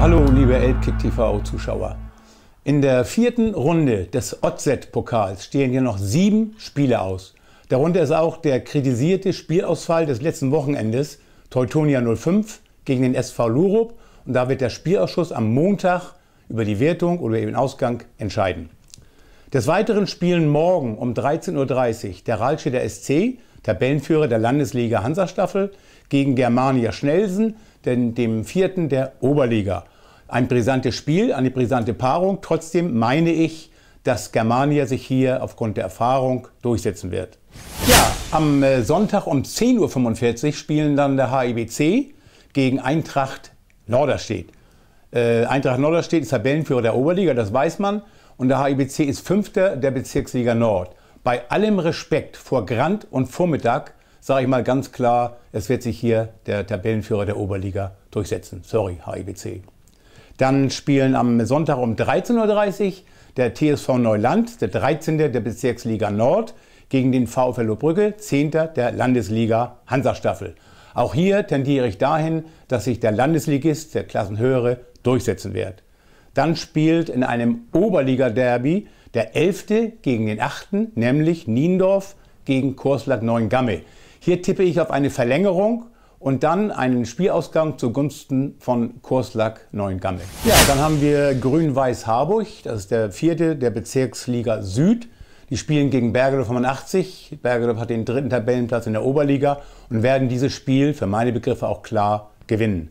hallo liebe Elbkick TV-Zuschauer. In der vierten Runde des Otset-Pokals stehen hier noch sieben Spiele aus. Darunter ist auch der kritisierte Spielausfall des letzten Wochenendes, Teutonia 05 gegen den SV Lurup. Und da wird der Spielausschuss am Montag über die Wertung oder eben Ausgang entscheiden. Des Weiteren spielen morgen um 13.30 Uhr der Rahlscheder SC, Tabellenführer der Landesliga Hansa-Staffel, gegen Germania Schnelsen, den, dem vierten der Oberliga ein brisantes Spiel, eine brisante Paarung. Trotzdem meine ich, dass Germania sich hier aufgrund der Erfahrung durchsetzen wird. Ja, am äh, Sonntag um 10.45 Uhr spielen dann der HIBC gegen Eintracht Norderstedt. Äh, Eintracht Norderstedt ist Tabellenführer der Oberliga, das weiß man. Und der HIBC ist Fünfter der Bezirksliga Nord. Bei allem Respekt vor Grand und Vormittag sage ich mal ganz klar, es wird sich hier der Tabellenführer der Oberliga durchsetzen. Sorry, HIBC. Dann spielen am Sonntag um 13.30 Uhr der TSV Neuland, der 13. der Bezirksliga Nord, gegen den VfL Lohbrücke, 10. der Landesliga Hansa-Staffel. Auch hier tendiere ich dahin, dass sich der Landesligist, der Klassenhöhere, durchsetzen wird. Dann spielt in einem Oberliga-Derby der 11. gegen den 8., nämlich Niendorf gegen Kurslack Neuengamme. Hier tippe ich auf eine Verlängerung und dann einen Spielausgang zugunsten von Kurslack Neuengamme. Ja, dann haben wir Grün-Weiß Harburg, das ist der vierte der Bezirksliga Süd. Die spielen gegen Bergedorf 85. Bergedorf hat den dritten Tabellenplatz in der Oberliga und werden dieses Spiel für meine Begriffe auch klar gewinnen.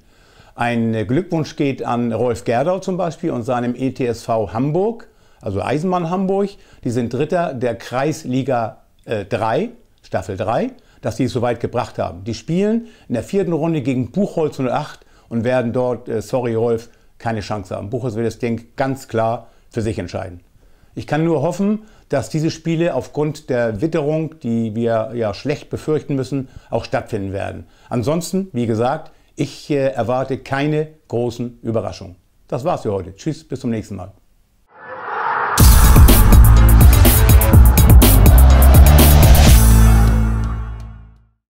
Ein Glückwunsch geht an Rolf Gerdau zum Beispiel und seinem ETSV Hamburg, also Eisenbahn Hamburg. Die sind Dritter der Kreisliga äh, 3, Staffel 3 dass sie es so weit gebracht haben. Die spielen in der vierten Runde gegen Buchholz 08 und werden dort, äh, sorry Rolf, keine Chance haben. Buchholz wird das Ding ganz klar für sich entscheiden. Ich kann nur hoffen, dass diese Spiele aufgrund der Witterung, die wir ja schlecht befürchten müssen, auch stattfinden werden. Ansonsten, wie gesagt, ich äh, erwarte keine großen Überraschungen. Das war's für heute. Tschüss, bis zum nächsten Mal.